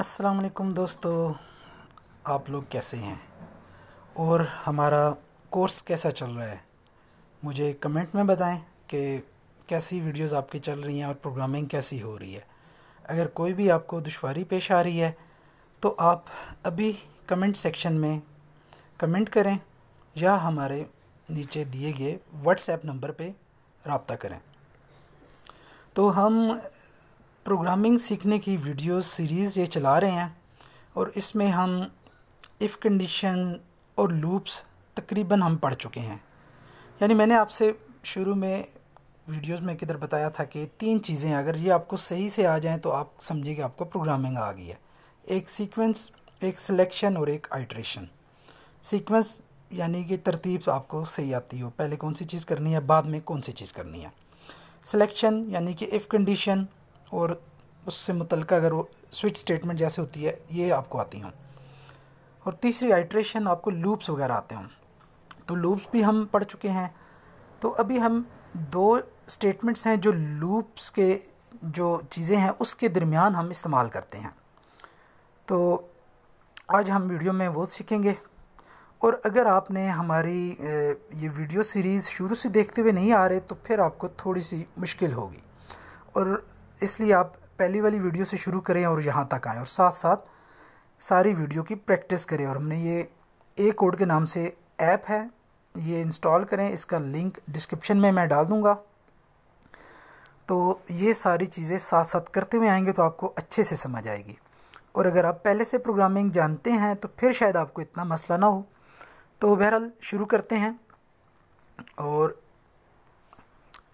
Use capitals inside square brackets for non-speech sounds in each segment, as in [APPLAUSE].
अस्सलाम वालेकुम दोस्तों आप लोग कैसे हैं और हमारा कोर्स कैसा चल रहा है मुझे कमेंट में बताएं कि कैसी वीडियोस आपकी चल रही हैं और प्रोग्रामिंग कैसी हो रही है अगर कोई भी आपको दुशारी पेश आ रही है तो आप अभी कमेंट सेक्शन में कमेंट करें या हमारे नीचे दिए गए व्हाट्सएप नंबर पे रबता करें तो हम प्रोग्रामिंग सीखने की वीडियो सीरीज़ ये चला रहे हैं और इसमें हम इफ़ कंडीशन और लूप्स तकरीबन हम पढ़ चुके हैं यानी मैंने आपसे शुरू में वीडियोस में किधर बताया था कि तीन चीज़ें अगर ये आपको सही से आ जाएं तो आप समझिए कि आपको प्रोग्रामिंग आ गई है एक सीक्वेंस एक सिलेक्शन और एक आइट्रेशन सीक्वेंस यानी कि तरतीब आपको सही आती हो पहले कौन सी चीज़ करनी है बाद में कौन सी चीज़ करनी है सिलेक्शन यानी कि इफ़ कंडीशन और उससे मुतल अगर वो स्विच स्टेटमेंट जैसे होती है ये आपको आती हूँ और तीसरी आइट्रेशन आपको लूप्स वगैरह आते हों तो लूप्स भी हम पढ़ चुके हैं तो अभी हम दो स्टेटमेंट्स हैं जो लूप्स के जो चीज़ें हैं उसके दरमियान हम इस्तेमाल करते हैं तो आज हम वीडियो में वो सीखेंगे और अगर आपने हमारी ये वीडियो सीरीज़ शुरू से देखते हुए नहीं आ रहे तो फिर आपको थोड़ी सी मुश्किल होगी और इसलिए आप पहली वाली वीडियो से शुरू करें और यहाँ तक आएँ और साथ साथ सारी वीडियो की प्रैक्टिस करें और हमने ये ए कोड के नाम से ऐप है ये इंस्टॉल करें इसका लिंक डिस्क्रिप्शन में मैं डाल दूँगा तो ये सारी चीज़ें साथ साथ करते हुए आएंगे तो आपको अच्छे से समझ आएगी और अगर आप पहले से प्रोग्रामिंग जानते हैं तो फिर शायद आपको इतना मसला ना हो तो बहरहाल शुरू करते हैं और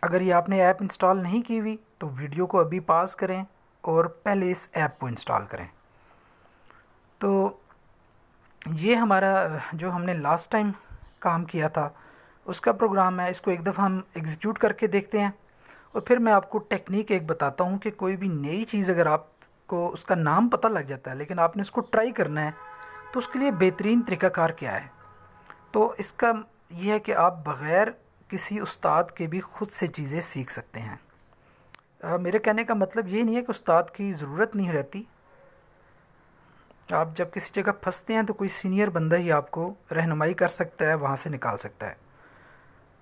अगर ये आपने ऐप इंस्टॉल नहीं की हुई तो वीडियो को अभी पास करें और पहले इस ऐप को इंस्टॉल करें तो ये हमारा जो हमने लास्ट टाइम काम किया था उसका प्रोग्राम है इसको एक दफ़ा हम एग्जीक्यूट करके देखते हैं और फिर मैं आपको टेक्निक एक बताता हूँ कि कोई भी नई चीज़ अगर आपको उसका नाम पता लग जाता है लेकिन आपने उसको ट्राई करना है तो उसके लिए बेहतरीन तरीकाकार क्या है तो इसका यह है कि आप बग़ैर किसी उस्ताद के भी ख़ुद से चीज़ें सीख सकते हैं आ, मेरे कहने का मतलब ये नहीं है कि उस्ताद की ज़रूरत नहीं रहती आप जब किसी जगह फंसते हैं तो कोई सीनियर बंदा ही आपको रहनुमाई कर सकता है वहाँ से निकाल सकता है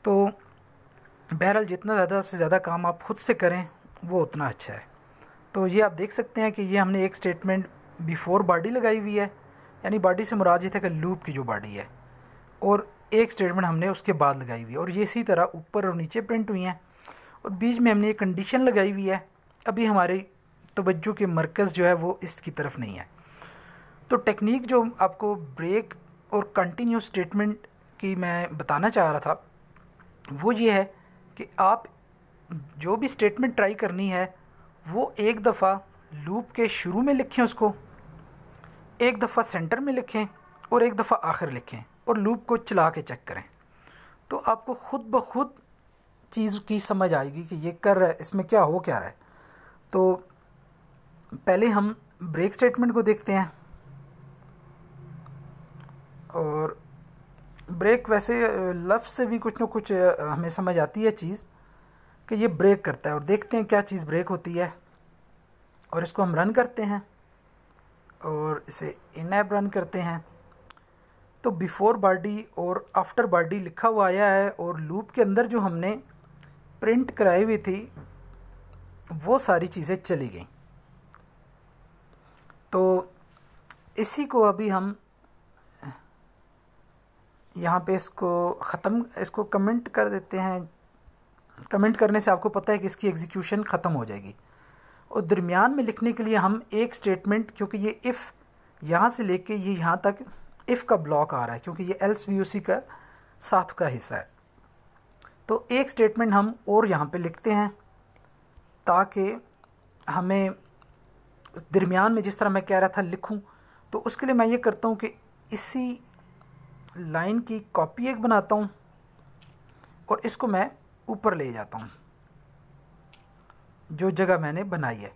तो बहरहाल जितना ज़्यादा से ज़्यादा काम आप खुद से करें वो उतना अच्छा है तो ये आप देख सकते हैं कि ये हमने एक स्टेटमेंट बिफोर बॉडी लगाई हुई है यानी बॉडी से मुराद ये था कि लूप की जो बॉडी है और एक स्टेटमेंट हमने उसके बाद लगाई हुई है और ये इसी तरह ऊपर और नीचे प्रिंट हुई हैं और बीच में हमने एक कंडीशन लगाई हुई है अभी हमारी तोज्जो के मरकज़ जो है वो इसकी तरफ नहीं है तो टेक्निक जो आपको ब्रेक और कंटिन्यू स्टेटमेंट की मैं बताना चाह रहा था वो ये है कि आप जो भी स्टेटमेंट ट्राई करनी है वो एक दफ़ा लूप के शुरू में लिखें उसको एक दफ़ा सेंटर में लिखें और एक दफ़ा आखिर लिखें और लूप को चला के चेक करें तो आपको ख़ुद ब खुद चीज़ की समझ आएगी कि ये कर रहा है इसमें क्या हो क्या रहा है तो पहले हम ब्रेक स्टेटमेंट को देखते हैं और ब्रेक वैसे लफ्ज़ से भी कुछ ना कुछ हमें समझ आती है चीज़ कि ये ब्रेक करता है और देखते हैं क्या चीज़ ब्रेक होती है और इसको हम रन करते हैं और इसे इन ऐप रन करते हैं तो बिफ़ोर बॉडी और आफ्टर बॉडी लिखा हुआ आया है और लूप के अंदर जो हमने प्रिंट कराई हुई थी वो सारी चीज़ें चली गई तो इसी को अभी हम यहाँ पे इसको ख़त्म इसको कमेंट कर देते हैं कमेंट करने से आपको पता है कि इसकी एग्जीक्यूशन ख़त्म हो जाएगी और दरमियान में लिखने के लिए हम एक स्टेटमेंट क्योंकि ये इफ़ यहाँ से लेके ये यहाँ तक इफ़ का ब्लॉक आ रहा है क्योंकि ये एल्स वी का साथ का हिस्सा है तो एक स्टेटमेंट हम और यहाँ पे लिखते हैं ताकि हमें दरमियान में जिस तरह मैं कह रहा था लिखूं तो उसके लिए मैं ये करता हूँ कि इसी लाइन की कॉपी एक बनाता हूँ और इसको मैं ऊपर ले जाता हूँ जो जगह मैंने बनाई है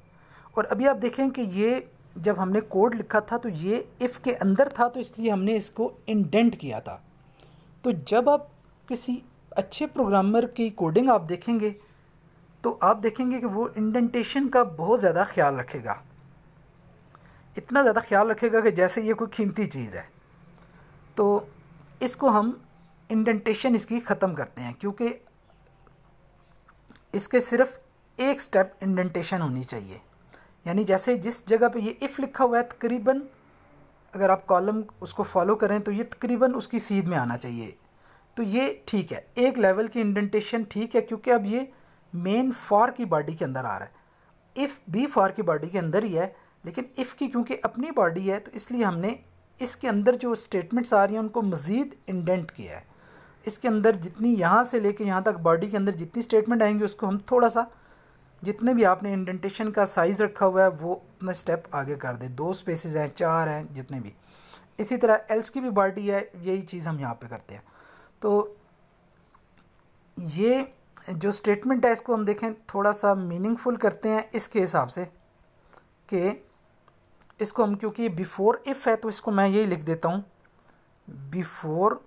और अभी आप देखें कि ये जब हमने कोड लिखा था तो ये इफ़ के अंदर था तो इसलिए हमने इसको इंडेंट किया था तो जब आप किसी अच्छे प्रोग्रामर की कोडिंग आप देखेंगे तो आप देखेंगे कि वो इंडेंटेशन का बहुत ज़्यादा ख्याल रखेगा इतना ज़्यादा ख्याल रखेगा कि जैसे ये कोई कीमती चीज़ है तो इसको हम इंडेंटेशन इसकी ख़त्म करते हैं क्योंकि इसके सिर्फ एक स्टेप इंडेंटेशन होनी चाहिए यानी जैसे जिस जगह पे ये इफ़ लिखा हुआ है तकरीबन अगर आप कॉलम उसको फॉलो करें तो ये तकरीबन उसकी सीध में आना चाहिए तो ये ठीक है एक लेवल की इंडेंटेशन ठीक है क्योंकि अब ये मेन फॉर की बॉडी के अंदर आ रहा है इफ़ बी फॉर की बॉडी के अंदर ही है लेकिन इफ़ की क्योंकि अपनी बॉडी है तो इसलिए हमने इसके अंदर जो स्टेटमेंट्स आ रही हैं उनको मज़ीद इंडेंट किया है इसके अंदर जितनी यहाँ से लेके यहाँ तक बॉडी के अंदर जितनी स्टेटमेंट आएंगी उसको हम थोड़ा सा जितने भी आपने इंडेंटेशन का साइज़ रखा हुआ है वो अपना स्टेप आगे कर दे दो स्पेसेस हैं चार हैं जितने भी इसी तरह एल्स की भी बाल्टी है यही चीज़ हम यहाँ पे करते हैं तो ये जो स्टेटमेंट है इसको हम देखें थोड़ा सा मीनिंगफुल करते हैं इसके हिसाब से कि इसको हम क्योंकि बिफ़ोर इफ़ है तो इसको मैं यही लिख देता हूँ बिफ़ोर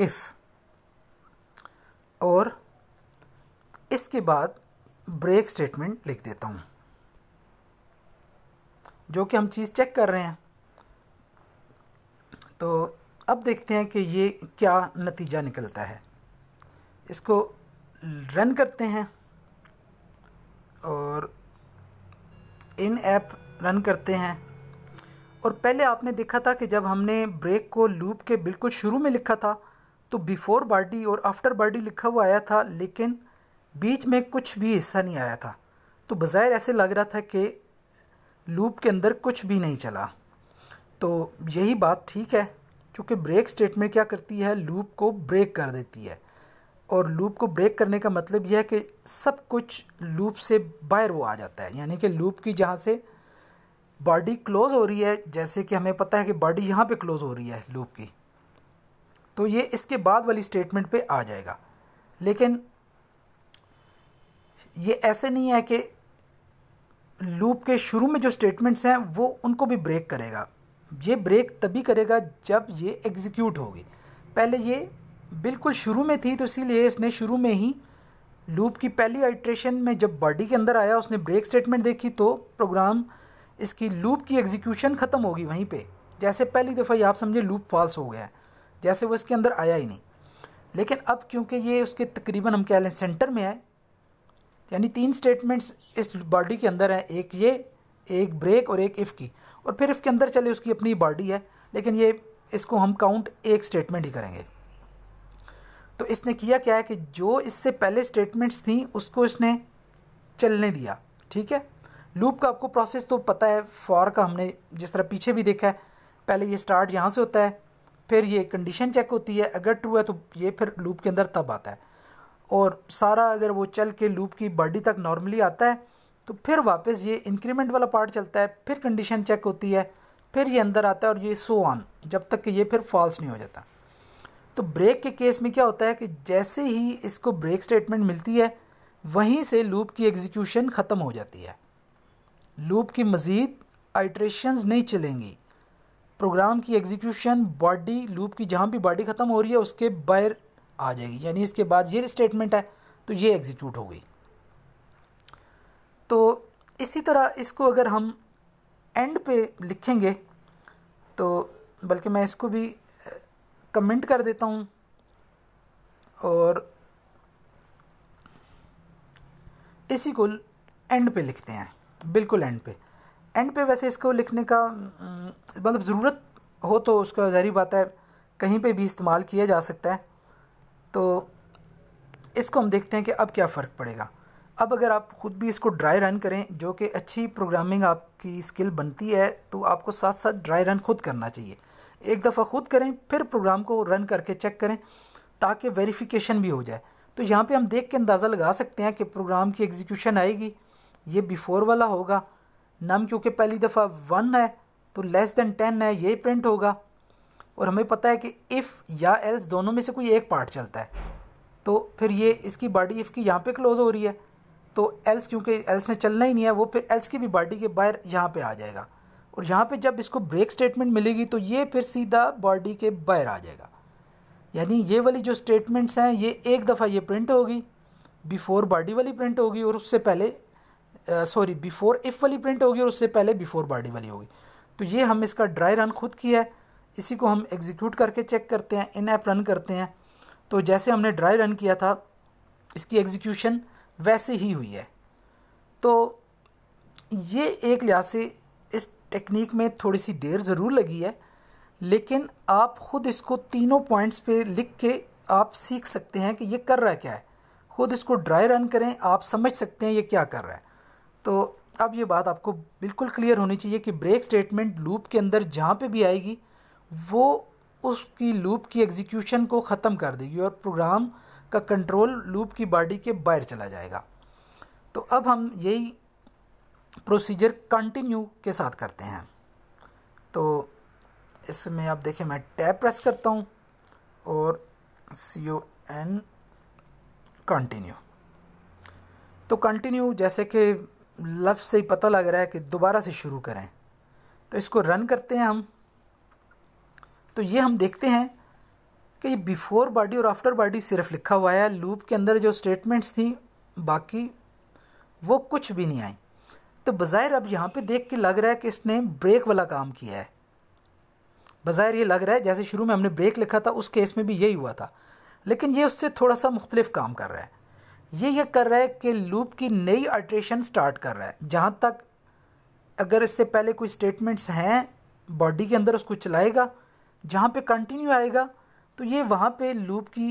इफ़ और इसके बाद ब्रेक स्टेटमेंट लिख देता हूँ जो कि हम चीज़ चेक कर रहे हैं तो अब देखते हैं कि ये क्या नतीजा निकलता है इसको रन करते हैं और इन ऐप रन करते हैं और पहले आपने देखा था कि जब हमने ब्रेक को लूप के बिल्कुल शुरू में लिखा था तो बिफोर बॉडी और आफ्टर बॉडी लिखा हुआ आया था लेकिन बीच में कुछ भी हिस्सा नहीं आया था तो बज़ाहिर ऐसे लग रहा था कि लूप के अंदर कुछ भी नहीं चला तो यही बात ठीक है क्योंकि ब्रेक स्टेटमेंट क्या करती है लूप को ब्रेक कर देती है और लूप को ब्रेक करने का मतलब यह है कि सब कुछ लूप से बाहर वो आ जाता है यानी कि लूप की जहाँ से बॉडी क्लोज़ हो रही है जैसे कि हमें पता है कि बॉडी यहाँ पे क्लोज़ हो रही है लूप की तो ये इसके बाद वाली स्टेटमेंट पे आ जाएगा लेकिन ये ऐसे नहीं है कि लूप के शुरू में जो स्टेटमेंट्स हैं वो उनको भी ब्रेक करेगा ये ब्रेक तभी करेगा जब ये एग्जीक्यूट होगी पहले ये बिल्कुल शुरू में थी तो इसीलिए इसने शुरू में ही लूप की पहली आइट्रेशन में जब बॉडी के अंदर आया उसने ब्रेक स्टेटमेंट देखी तो प्रोग्राम इसकी लूप की एग्जीक्यूशन ख़त्म होगी वहीं पे जैसे पहली दफ़ा ये आप समझे लूप फॉल्स हो गया है जैसे वो इसके अंदर आया ही नहीं लेकिन अब क्योंकि ये उसके तकरीबन हम कह लें सेंटर में है यानी तीन स्टेटमेंट्स इस बॉडी के अंदर हैं एक ये एक ब्रेक और एक इफ़ की और फिर इफ़ के अंदर चले उसकी अपनी बॉडी है लेकिन ये इसको हम काउंट एक स्टेटमेंट ही करेंगे तो इसने किया क्या है कि जो इससे पहले स्टेटमेंट्स थी उसको इसने चलने दिया ठीक है लूप का आपको प्रोसेस तो पता है फॉर का हमने जिस तरह पीछे भी देखा है पहले ये स्टार्ट यहाँ से होता है फिर ये कंडीशन चेक होती है अगर ट्रू है तो ये फिर लूप के अंदर तब आता है और सारा अगर वो चल के लूप की बॉडी तक नॉर्मली आता है तो फिर वापस ये इंक्रीमेंट वाला पार्ट चलता है फिर कंडीशन चेक होती है फिर ये अंदर आता है और ये सो ऑन जब तक कि ये फिर फॉल्स नहीं हो जाता तो ब्रेक के केस में क्या होता है कि जैसे ही इसको ब्रेक स्टेटमेंट मिलती है वहीं से लूप की एग्जीक्यूशन ख़त्म हो जाती है लूप की मज़ीद आइट्रेशन नहीं चलेंगी प्रोग्राम की एग्जीक्यूशन बॉडी लूप की जहाँ भी बॉडी ख़त्म हो रही है उसके बाहर आ जाएगी यानी इसके बाद ये स्टेटमेंट है तो ये एग्जीक्यूट हो गई तो इसी तरह इसको अगर हम एंड पे लिखेंगे तो बल्कि मैं इसको भी कमेंट कर देता हूँ और इसी को एंड पे लिखते हैं बिल्कुल एंड पे एंड पे वैसे इसको लिखने का मतलब ज़रूरत हो तो उसका जहरी बात है कहीं पे भी इस्तेमाल किया जा सकता है तो इसको हम देखते हैं कि अब क्या फ़र्क पड़ेगा अब अगर आप ख़ुद भी इसको ड्राई रन करें जो कि अच्छी प्रोग्रामिंग आपकी स्किल बनती है तो आपको साथ साथ ड्राई रन खुद करना चाहिए एक दफ़ा खुद करें फिर प्रोग्राम को रन करके चेक करें ताकि वेरिफिकेशन भी हो जाए तो यहाँ पे हम देख के अंदाज़ा लगा सकते हैं कि प्रोग्राम की एग्जीक्यूशन आएगी ये बिफ़ोर वाला होगा नम क्योंकि पहली दफ़ा वन है तो लेस देन टेन है यही प्रिंट होगा और हमें पता है कि इफ़ या एल्स दोनों में से कोई एक पार्ट चलता है तो फिर ये इसकी बॉडी इफ़ की यहाँ पे क्लोज़ हो रही है तो एल्स क्योंकि एल्स ने चलना ही नहीं है वो फिर एल्स की भी बॉडी के बाहर यहाँ पे आ जाएगा और यहाँ पे जब इसको ब्रेक स्टेटमेंट मिलेगी तो ये फिर सीधा बॉडी के बाहर आ जाएगा यानी ये वाली जो स्टेटमेंट्स हैं ये एक दफ़ा ये प्रिंट होगी बिफोर बॉडी वाली प्रिंट होगी और उससे पहले सॉरी बिफोर इफ़ वाली प्रिंट होगी और उससे पहले बिफोर बॉडी वाली होगी तो ये हम इसका ड्राई रन खुद किया है इसी को हम एग्जीक्यूट करके चेक करते हैं इन ऐप रन करते हैं तो जैसे हमने ड्राई रन किया था इसकी एग्जीक्यूशन वैसे ही हुई है तो ये एक लिहाज से इस टेक्निक में थोड़ी सी देर ज़रूर लगी है लेकिन आप ख़ुद इसको तीनों पॉइंट्स पे लिख के आप सीख सकते हैं कि ये कर रहा है क्या है ख़ुद इसको ड्राई रन करें आप समझ सकते हैं ये क्या कर रहा है तो अब ये बात आपको बिल्कुल क्लियर होनी चाहिए कि ब्रेक स्टेटमेंट लूप के अंदर जहाँ पे भी आएगी वो उसकी लूप की एग्जीक्यूशन को ख़त्म कर देगी और प्रोग्राम का कंट्रोल लूप की बॉडी के बाहर चला जाएगा तो अब हम यही प्रोसीजर कंटिन्यू के साथ करते हैं तो इसमें आप देखें मैं टैब प्रेस करता हूँ और सी ओ एन कंटिन्यू तो कंटिन्यू जैसे कि लफ्ज़ से ही पता लग रहा है कि दोबारा से शुरू करें तो इसको रन करते हैं हम तो ये हम देखते हैं कि बिफ़ोर बॉडी और आफ्टर बॉडी सिर्फ लिखा हुआ है लूप के अंदर जो स्टेटमेंट्स थी बाकी वो कुछ भी नहीं आई तो बज़ाहिर अब यहाँ पे देख के लग रहा है कि इसने ब्रेक वाला काम किया है बज़ाहिर ये लग रहा है जैसे शुरू में हमने ब्रेक लिखा था उस केस में भी यही हुआ था लेकिन ये उससे थोड़ा सा मुख्तलिफ काम कर रहा है ये ये कर रहा है कि लूप की नई अल्ट्रेशन स्टार्ट कर रहा है जहाँ तक अगर इससे पहले कोई स्टेटमेंट्स हैं बॉडी के अंदर उसको चलाएगा जहाँ पे कंटिन्यू आएगा तो ये वहाँ पे लूप की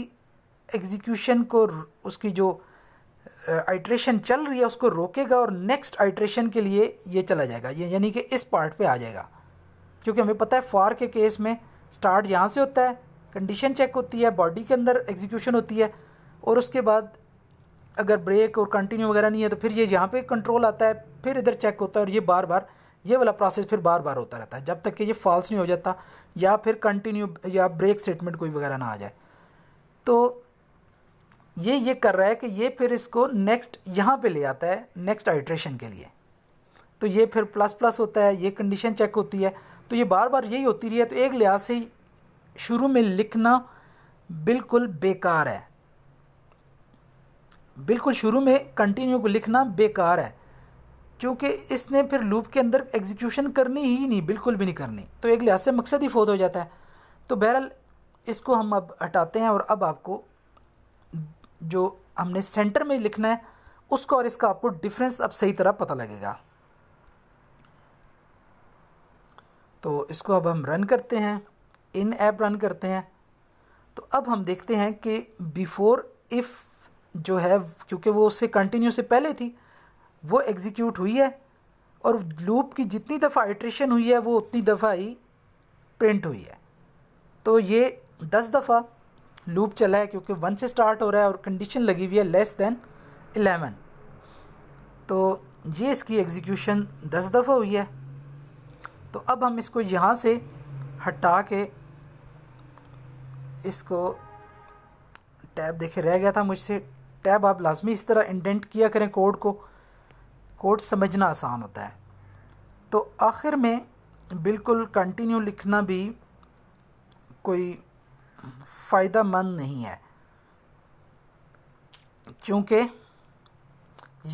एग्जीक्यूशन को उसकी जो आइट्रेशन चल रही है उसको रोकेगा और नेक्स्ट आइट्रेशन के लिए ये चला जाएगा ये यानी कि इस पार्ट पे आ जाएगा क्योंकि हमें पता है फॉर के केस में स्टार्ट यहाँ से होता है कंडीशन चेक होती है बॉडी के अंदर एग्जीक्यूशन होती है और उसके बाद अगर ब्रेक और कंटिन्यू वगैरह नहीं है तो फिर ये यहाँ पे कंट्रोल आता है फिर इधर चेक होता है और ये बार बार ये वाला प्रोसेस फिर बार बार होता रहता है जब तक कि ये फॉल्स नहीं हो जाता या फिर कंटिन्यू या ब्रेक स्टेटमेंट कोई वगैरह ना आ जाए तो ये ये कर रहा है कि ये फिर इसको नेक्स्ट यहाँ पे ले आता है नेक्स्ट आइट्रेशन के लिए तो ये फिर प्लस प्लस होता है ये कंडीशन चेक होती है तो ये बार बार यही होती रही है तो एक लिहाज से शुरू में लिखना बिल्कुल बेकार है बिल्कुल शुरू में कंटिन्यू को लिखना बेकार है क्योंकि इसने फिर लूप के अंदर एग्जीक्यूशन करनी ही नहीं बिल्कुल भी नहीं करनी तो एक लिहाज से मकसद ही फोत हो जाता है तो बहरहाल इसको हम अब हटाते हैं और अब आपको जो हमने सेंटर में लिखना है उसको और इसका आपको डिफरेंस अब सही तरह पता लगेगा तो इसको अब हम रन करते हैं इन ऐप रन करते हैं तो अब हम देखते हैं कि बिफ़ोर इफ़ जो है क्योंकि वो उससे कंटिन्यू से पहले थी वो एग्जीक्यूट हुई है और लूप की जितनी दफ़ा आइट्रेशन हुई है वो उतनी दफ़ा ही प्रिंट हुई है तो ये दस दफ़ा लूप चला है क्योंकि वन से स्टार्ट हो रहा है और कंडीशन लगी हुई है लेस देन एलेवन तो ये इसकी एग्जीक्यूशन दस दफ़ा हुई है तो अब हम इसको यहाँ से हटा के इसको टैब देखे रह गया था मुझसे टैब आप लाजमी इस तरह इंडेंट किया करें कोड को कोड समझना आसान होता है तो आखिर में बिल्कुल कंटिन्यू लिखना भी कोई फ़ायदा मंद नहीं है क्योंकि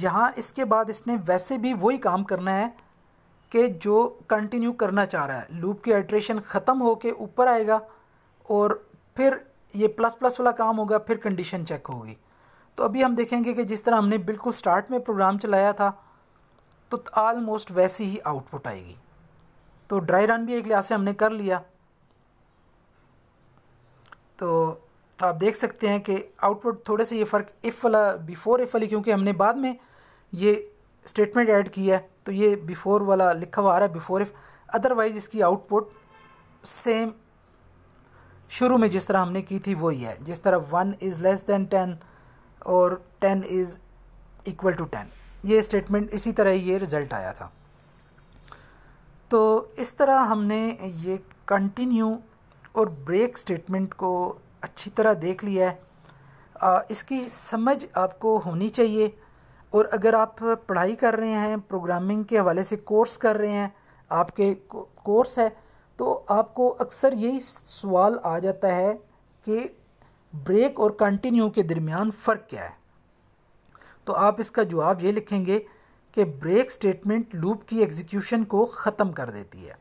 यहाँ इसके बाद इसने वैसे भी वही काम करना है कि जो कंटिन्यू करना चाह रहा है लूप की एड्रेशन ख़त्म हो के ऊपर आएगा और फिर ये प्लस प्लस वाला काम होगा फिर कंडीशन चेक होगी तो अभी हम देखेंगे कि जिस तरह हमने बिल्कुल स्टार्ट में प्रोग्राम चलाया था तो आलमोस्ट वैसी ही आउटपुट आएगी तो ड्राई रन भी एक लिहाज से हमने कर लिया तो, तो आप देख सकते हैं कि आउटपुट थोड़े से ये फ़र्क इफ़ वाला बिफ़ोर इफ़ वाली क्योंकि हमने बाद में ये स्टेटमेंट ऐड किया है तो ये बिफ़ोर वाला लिखा हुआ आ रहा है बिफ़ोर इफ़ अदरवाइज़ इसकी आउटपुट सेम शुरू में जिस तरह हमने की थी वही है जिस तरह one is less than ten और ten is equal to ten ये स्टेटमेंट इसी तरह ये रिज़ल्ट आया था तो इस तरह हमने ये कंटिन्यू और ब्रेक स्टेटमेंट को अच्छी तरह देख लिया है आ, इसकी समझ आपको होनी चाहिए और अगर आप पढ़ाई कर रहे हैं प्रोग्रामिंग के हवाले से कोर्स कर रहे हैं आपके कोर्स है तो आपको अक्सर यही सवाल आ जाता है कि ब्रेक और कंटिन्यू के दरमियान फ़र्क क्या है तो आप इसका जवाब ये लिखेंगे कि ब्रेक स्टेटमेंट लूप की एग्जीक्यूशन को ख़त्म कर देती है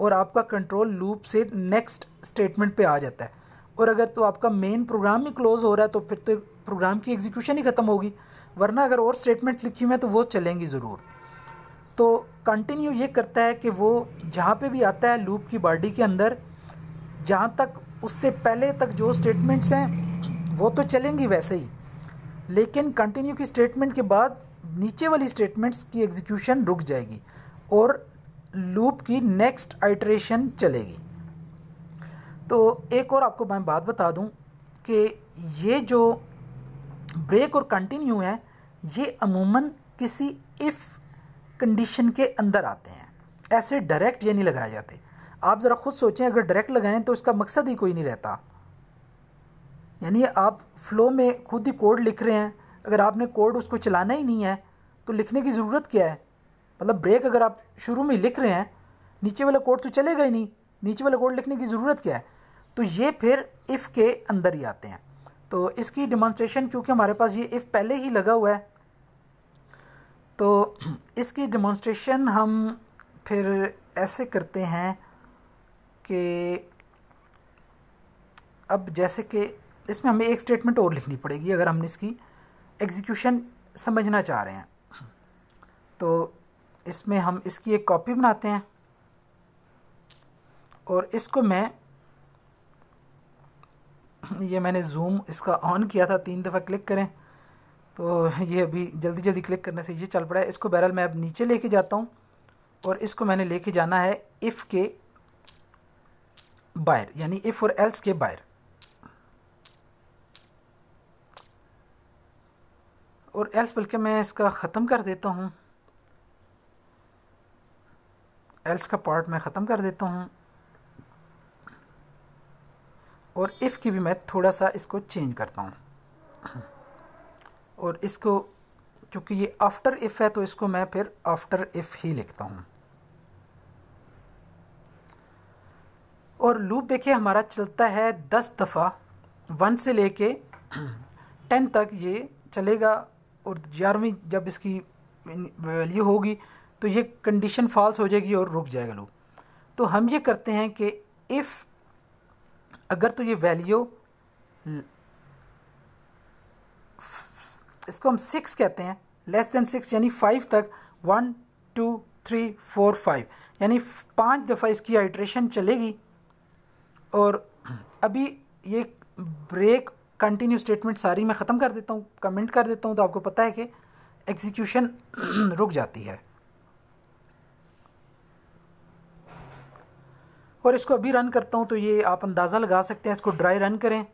और आपका कंट्रोल लूप से नेक्स्ट स्टेटमेंट पे आ जाता है और अगर तो आपका मेन प्रोग्राम ही क्लोज़ हो रहा है तो फिर तो प्रोग्राम की एग्जीक्यूशन ही ख़त्म होगी वरना अगर और स्टेटमेंट लिखी हुई है तो वो चलेंगी ज़रूर तो कंटिन्यू ये करता है कि वो जहाँ पे भी आता है लूप की बॉडी के अंदर जहाँ तक उससे पहले तक जो स्टेटमेंट्स हैं वो तो चलेंगी वैसे ही लेकिन कंटिन्यू की स्टेटमेंट के बाद नीचे वाली स्टेटमेंट्स की एग्जीक्यूशन रुक जाएगी और लूप की नेक्स्ट आइट्रेशन चलेगी तो एक और आपको मैं बात बता दूं कि ये जो ब्रेक और कंटिन्यू है ये अमूमन किसी इफ़ कंडीशन के अंदर आते हैं ऐसे डायरेक्ट ये नहीं लगाए जाते आप ज़रा ख़ुद सोचें अगर डायरेक्ट लगाएं तो उसका मकसद ही कोई नहीं रहता यानी आप फ़्लो में खुद ही कोड लिख रहे हैं अगर आपने कोड उसको चलाना ही नहीं है तो लिखने की ज़रूरत क्या है मतलब ब्रेक अगर आप शुरू में लिख रहे हैं नीचे वाला कोड तो चलेगा ही नहीं नीचे वाला कोड लिखने की ज़रूरत क्या है तो ये फिर इफ़ के अंदर ही आते हैं तो इसकी डिमॉन्स्ट्रेशन क्योंकि हमारे पास ये इफ़ पहले ही लगा हुआ है तो [CLEARS THROAT] इसकी डिमॉन्स्ट्रेशन हम फिर ऐसे करते हैं कि अब जैसे कि इसमें हमें एक स्टेटमेंट और लिखनी पड़ेगी अगर हम इसकी एग्जीक्यूशन समझना चाह रहे हैं तो इसमें हम इसकी एक कॉपी बनाते हैं और इसको मैं ये मैंने जूम इसका ऑन किया था तीन दफ़ा क्लिक करें तो ये अभी जल्दी जल्दी क्लिक करने से ये चल पड़ा है इसको बहरहाल मैं अब नीचे लेके जाता हूँ और इसको मैंने लेके जाना है इफ़ के बाहर यानी इफ और एल्स के बाहर और एल्स बल्कि मैं इसका ख़त्म कर देता हूँ एल्स का पार्ट मैं ख़त्म कर देता हूँ और इफ़ की भी मैं थोड़ा सा इसको चेंज करता हूँ और इसको क्योंकि ये आफ्टर इफ़ है तो इसको मैं फिर आफ्टर इफ़ ही लिखता हूँ और लूप देखिए हमारा चलता है दस दफ़ा वन से ले कर [CLEARS THROAT] टेन तक ये चलेगा और ग्यारहवीं जब इसकी वैल्यू होगी तो ये कंडीशन फॉल्स हो जाएगी और रुक जाएगा लूप तो हम ये करते हैं कि इफ़ अगर तो ये वैल्यू इसको हम सिक्स कहते हैं लेस देन सिक्स यानी फाइव तक one two three four five यानी पांच दफ़ा इसकी हाइड्रेशन चलेगी और अभी ये ब्रेक कंटिन्यू स्टेटमेंट सारी मैं ख़त्म कर देता हूँ कमेंट कर देता हूँ तो आपको पता है कि एग्जीक्यूशन [CLEARS THROAT] रुक जाती है और इसको अभी रन करता हूँ तो ये आप अंदाज़ा लगा सकते हैं इसको ड्राई रन करें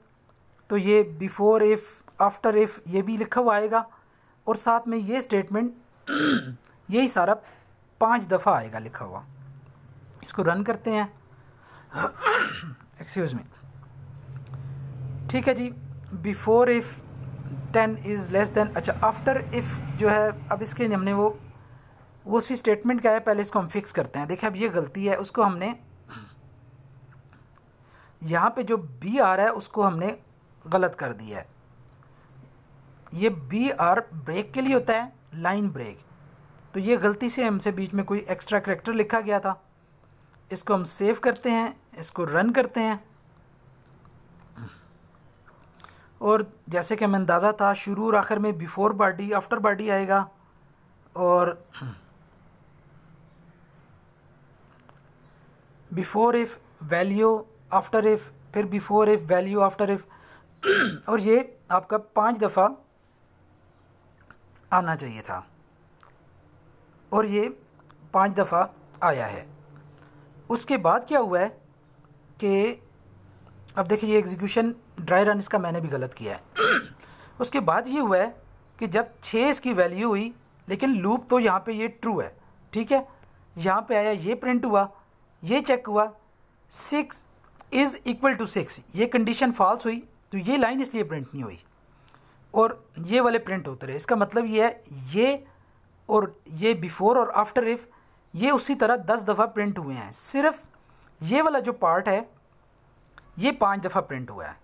तो ये बिफ़ोर इफ़ आफ्टर इफ़ ये भी लिखा हुआ आएगा और साथ में ये स्टेटमेंट [CLEARS THROAT] यही सारा पांच दफ़ा आएगा लिखा हुआ इसको रन करते हैं [CLEARS THROAT] एक्सक्यूज मी ठीक है जी before if ten is less than अच्छा आफ्टर इफ़ जो है अब इसके हमने वो वो उसी स्टेटमेंट का है पहले इसको हम फिक्स करते हैं देखिए अब ये गलती है उसको हमने यहाँ पे जो बी आर है उसको हमने गलत कर दिया है ये बी आर ब्रेक के लिए होता है लाइन ब्रेक तो ये गलती से हमसे बीच में कोई एक्स्ट्रा करेक्टर लिखा गया था इसको हम सेव करते हैं इसको रन करते हैं और जैसे कि मैं अंदाज़ा था शुरू और आखिर में बिफोर बॉडी आफ्टर बॉडी आएगा और before if value after if फिर before if value after if और ये आपका पांच दफ़ा आना चाहिए था और ये पांच दफ़ा आया है उसके बाद क्या हुआ है कि अब देखिए ये एग्जीक्यूशन ड्राई रन इसका मैंने भी गलत किया है [CLEARS THROAT] उसके बाद ये हुआ है कि जब छः इसकी वैल्यू हुई लेकिन लूप तो यहाँ पे ये ट्रू है ठीक है यहाँ पे आया ये प्रिंट हुआ ये चेक हुआ six is equal to six ये कंडीशन फॉल्स हुई तो ये लाइन इसलिए प्रिंट नहीं हुई और ये वाले प्रिंट होते रहे इसका मतलब ये है ये और ये बिफ़ोर और आफ्टर इफ़ ये उसी तरह दस दफ़ा प्रिंट हुए हैं सिर्फ ये वाला जो पार्ट है ये पांच दफ़ा प्रिंट हुआ है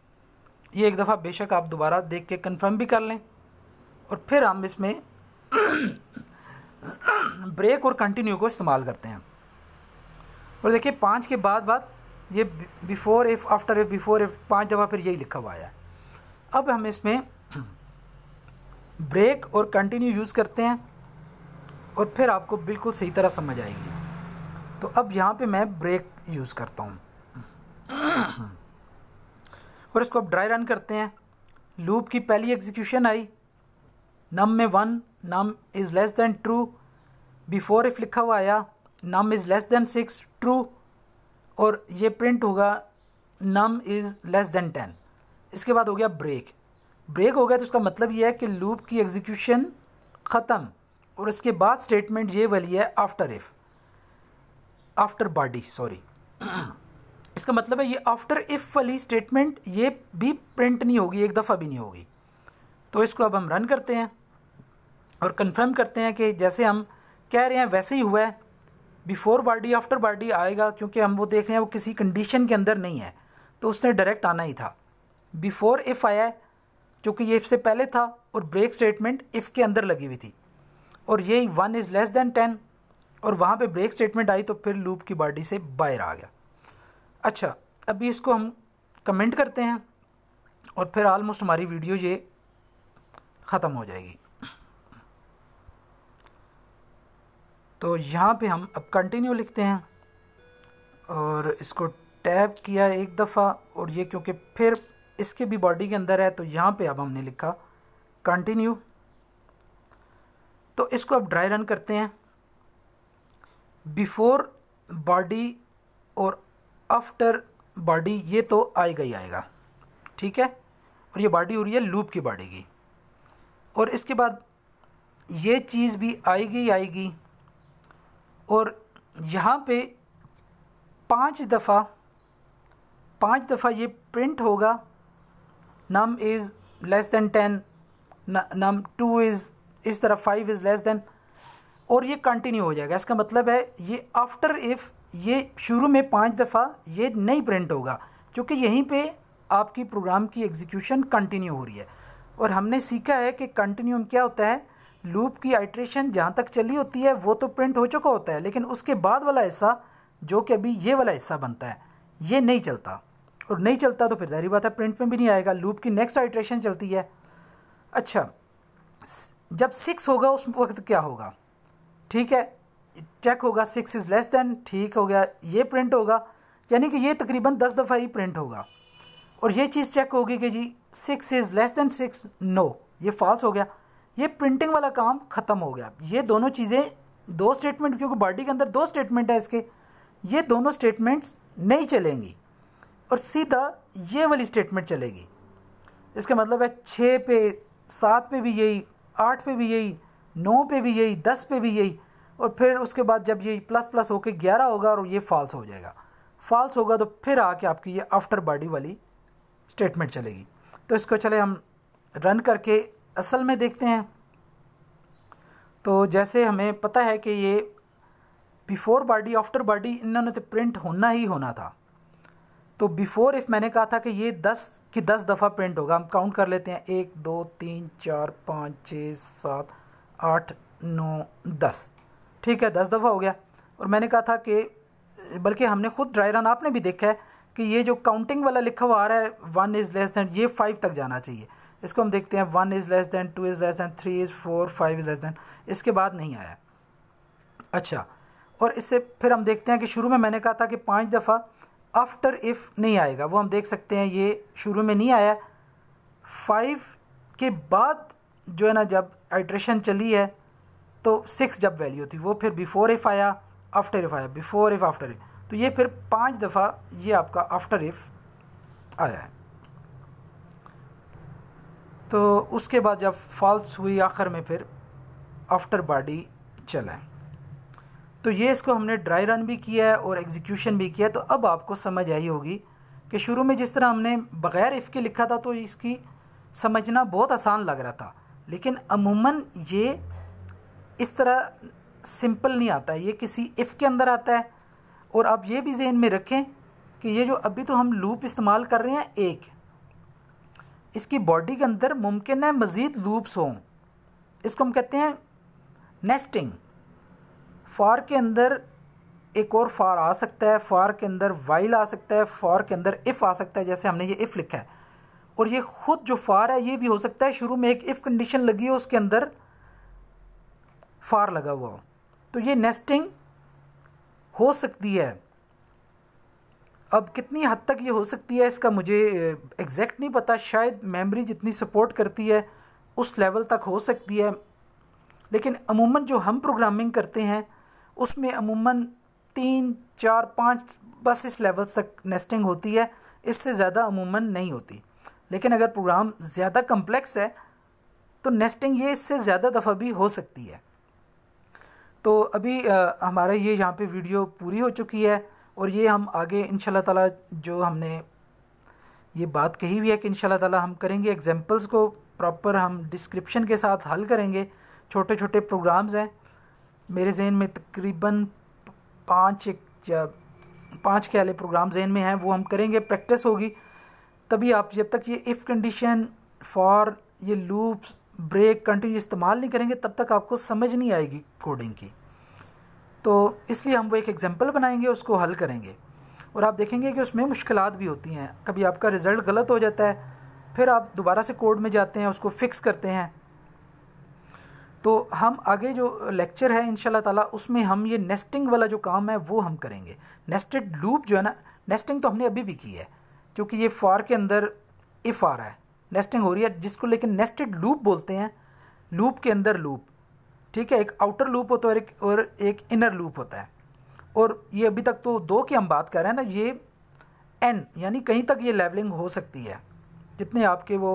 ये एक दफ़ा बेशक आप दोबारा देख के कंफर्म भी कर लें और फिर हम इसमें ब्रेक और कंटिन्यू को इस्तेमाल करते हैं और देखिए पाँच के बाद बाद ये before if after if before if पाँच दफ़ा फिर यही लिखा हुआ आया अब हम इसमें ब्रेक और कंटिन्यू यूज़ करते हैं और फिर आपको बिल्कुल सही तरह समझ आएगी तो अब यहाँ पे मैं ब्रेक यूज़ करता हूँ और इसको अब ड्राई रन करते हैं लूप की पहली एग्जीक्यूशन आई नम में one num is less than true before if लिखा हुआ आया num is less than six true और ये प्रिंट होगा num is less than ten इसके बाद हो गया ब्रेक ब्रेक हो गया तो इसका मतलब ये है कि लूप की एग्जीक्यूशन ख़त्म और इसके बाद स्टेटमेंट ये वाली है after if after body sorry इसका मतलब है ये आफ्टर इफ़ वाली स्टेटमेंट ये भी प्रिंट नहीं होगी एक दफ़ा भी नहीं होगी तो इसको अब हम रन करते हैं और कंफर्म करते हैं कि जैसे हम कह रहे हैं वैसे ही हुआ है बिफोर बार्डी आफ्टर बार्डी आएगा क्योंकि हम वो देख रहे हैं वो किसी कंडीशन के अंदर नहीं है तो उसने डायरेक्ट आना ही था बिफोर इफ़ आया है क्योंकि ये इफ़ से पहले था और ब्रेक स्टेटमेंट इफ़ के अंदर लगी हुई थी और ये one is less than ten और वहाँ पे ब्रेक स्टेटमेंट आई तो फिर लूप की बॉडी से बाहर आ गया अच्छा अभी इसको हम कमेंट करते हैं और फिर आलमोस्ट हमारी वीडियो ये ख़त्म हो जाएगी तो यहाँ पे हम अब कंटिन्यू लिखते हैं और इसको टैप किया एक दफ़ा और ये क्योंकि फिर इसके भी बॉडी के अंदर है तो यहाँ पे अब हमने लिखा कंटिन्यू तो इसको अब ड्राई रन करते हैं बिफोर बॉडी और आफ्टर बॉडी ये तो आएगा ही आएगा ठीक है और ये बॉडी हो रही है लूप की बॉडी की और इसके बाद ये चीज़ भी आएगी ही आएगी और यहाँ पे पांच दफ़ा पांच दफ़ा ये प्रिंट होगा num is less than ten num two is इस तरह फाइव इज़ लेस देन और ये कंटिन्यू हो जाएगा इसका मतलब है ये आफ्टर इफ़ ये शुरू में पाँच दफ़ा ये नहीं प्रिंट होगा क्योंकि यहीं पे आपकी प्रोग्राम की एग्जीक्यूशन कंटिन्यू हो रही है और हमने सीखा है कि कंटिन्यूम क्या होता है लूप की आइट्रेशन जहाँ तक चली होती है वो तो प्रिंट हो चुका होता है लेकिन उसके बाद वाला हिस्सा जो कि अभी ये वाला हिस्सा बनता है ये नहीं चलता और नहीं चलता तो फिर जारी बात है प्रिंट में भी नहीं आएगा लूप की नेक्स्ट आइट्रेशन चलती है अच्छा जब सिक्स होगा उस वक्त क्या होगा ठीक है चेक होगा सिक्स इज़ लेस देन ठीक हो गया ये प्रिंट होगा यानी कि ये तकरीबन दस दफ़ा ही प्रिंट होगा और ये चीज़ चेक होगी कि जी six is less than six no ये फॉल्स हो गया ये प्रिंटिंग वाला काम ख़त्म हो गया ये दोनों चीज़ें दो स्टेटमेंट क्योंकि बॉडी के अंदर दो स्टेटमेंट है इसके ये दोनों स्टेटमेंट्स नहीं चलेंगी और सीधा ये वाली स्टेटमेंट चलेगी इसका मतलब है छः पे सात पे भी यही आठ पे भी यही नौ पे भी यही दस पे भी यही और फिर उसके बाद जब ये प्लस प्लस होकर ग्यारह होगा और ये फॉल्स हो जाएगा फॉल्स होगा तो फिर आके आपकी ये आफ्टर बॉडी वाली स्टेटमेंट चलेगी तो इसको चले हम रन करके असल में देखते हैं तो जैसे हमें पता है कि ये बिफ़ोर बॉडी आफ्टर बॉडी इन्होंने तो प्रिंट होना ही होना था तो बिफ़ोर इफ़ मैंने कहा था कि ये दस कि दस दफ़ा प्रिंट होगा हम काउंट कर लेते हैं एक दो तीन चार पाँच छः सात आठ नौ दस ठीक है दस दफ़ा हो गया और मैंने कहा था कि बल्कि हमने खुद ड्राई रन आपने भी देखा है कि ये जो काउंटिंग वाला लिखा हुआ आ रहा है वन इज़ लेस दैन ये फाइव तक जाना चाहिए इसको हम देखते हैं one is less than two is less than three is four five is less than इसके बाद नहीं आया अच्छा और इससे फिर हम देखते हैं कि शुरू में मैंने कहा था कि पाँच दफ़ा आफ्टर इफ़ नहीं आएगा वो हम देख सकते हैं ये शुरू में नहीं आया फाइव के बाद जो है ना जब आइट्रेशन चली है तो सिक्स जब वैल्यू थी वो फिर बिफोर इफ़ आया आफ्टर इफ़ आया बिफोर इफ़ आफ्टर इफ तो ये फिर पांच दफ़ा ये आपका आफ्टर इफ़ आया है तो उसके बाद जब फॉल्स हुई आखिर में फिर आफ्टर बॉडी चला तो ये इसको हमने ड्राई रन भी किया है और एग्जीक्यूशन भी किया है तो अब आपको समझ आई होगी कि शुरू में जिस तरह हमने बग़ैर इफ़ के लिखा था तो इसकी समझना बहुत आसान लग रहा था लेकिन अमूमन ये इस तरह सिंपल नहीं आता है ये किसी इफ़ के अंदर आता है और आप ये भी जहन में रखें कि ये जो अभी तो हम लूप इस्तेमाल कर रहे हैं एक इसकी बॉडी के अंदर मुमकिन है मज़ीद लूप्स हों इसको हम कहते हैं नेस्टिंग फार के अंदर एक और फार आ सकता है फार के अंदर वाइल आ सकता है फार के अंदर इफ़ आ सकता है जैसे हमने ये इफ़ लिखा है और ये ख़ुद जो फार है ये भी हो सकता है शुरू में एक इफ़ कंडीशन लगी हो उसके अंदर फार लगा हुआ हो तो ये नेस्टिंग हो सकती है अब कितनी हद तक ये हो सकती है इसका मुझे एग्जैक्ट नहीं पता शायद मेमोरी जितनी सपोर्ट करती है उस लेवल तक हो सकती है लेकिन अमूमन जो हम प्रोग्रामिंग करते हैं उसमें अमूमन तीन चार पाँच बस इस लेवल तक नेस्टिंग होती है इससे ज़्यादा अमूमन नहीं होती लेकिन अगर प्रोग्राम ज़्यादा कम्प्लेक्स है तो नेस्टिंग ये इससे ज़्यादा दफ़ा भी हो सकती है तो अभी हमारा ये यहाँ पे वीडियो पूरी हो चुकी है और ये हम आगे इन ताला जो हमने ये बात कही हुई है कि इन ताला हम करेंगे एग्जाम्पल्स को प्रॉपर हम डिस्क्रिप्शन के साथ हल करेंगे छोटे छोटे प्रोग्राम्स हैं मेरे जहन में तकरीबन पाँच एक या पाँच ख्याल प्रोग्राम जहन में हैं वो हम करेंगे प्रैक्टिस होगी तभी आप जब तक ये इफ़ कंडीशन फॉर ये लूप्स ब्रेक कंटिन्यू इस्तेमाल नहीं करेंगे तब तक आपको समझ नहीं आएगी कोडिंग की तो इसलिए हम वो एक एग्जाम्पल बनाएंगे उसको हल करेंगे और आप देखेंगे कि उसमें मुश्किल भी होती हैं कभी आपका रिज़ल्ट गलत हो जाता है फिर आप दोबारा से कोड में जाते हैं उसको फिक्स करते हैं तो हम आगे जो लेक्चर है इन ताला उसमें हम ये नेस्टिंग वाला जो काम है वो हम करेंगे नेस्टेड लूप जो है ना नेस्टिंग तो हमने अभी भी की है क्योंकि ये फॉर के अंदर इफ़ आ रहा है नेस्टिंग हो रही है जिसको लेकिन नेस्टेड लूप बोलते हैं लूप के अंदर लूप ठीक है एक आउटर लूप होता है और एक और एक इनर लूप होता है और ये अभी तक तो दो की हम बात कर रहे हैं ना ये एन यानी कहीं तक ये लेवलिंग हो सकती है जितने आपके वो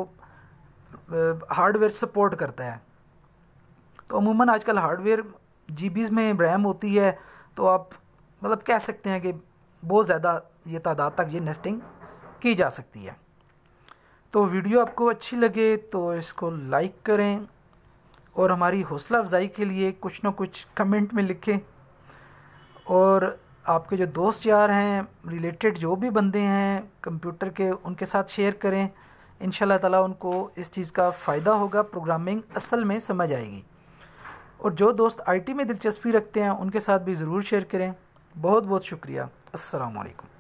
हार्डवेयर सपोर्ट करता है तो अमूमन आजकल हार्डवेयर जी में रैम होती है तो आप मतलब कह सकते हैं कि बहुत ज़्यादा ये तादाद तक ये नेस्टिंग की जा सकती है तो वीडियो आपको अच्छी लगे तो इसको लाइक करें और हमारी हौसला अफजाई के लिए कुछ ना कुछ कमेंट में लिखें और आपके जो दोस्त यार हैं रिलेटेड जो भी बंदे हैं कंप्यूटर के उनके साथ शेयर करें इन ताला उनको इस चीज़ का फ़ायदा होगा प्रोग्रामिंग असल में समझ आएगी और जो दोस्त आईटी में दिलचस्पी रखते हैं उनके साथ भी ज़रूर शेयर करें बहुत बहुत शुक्रिया असलकम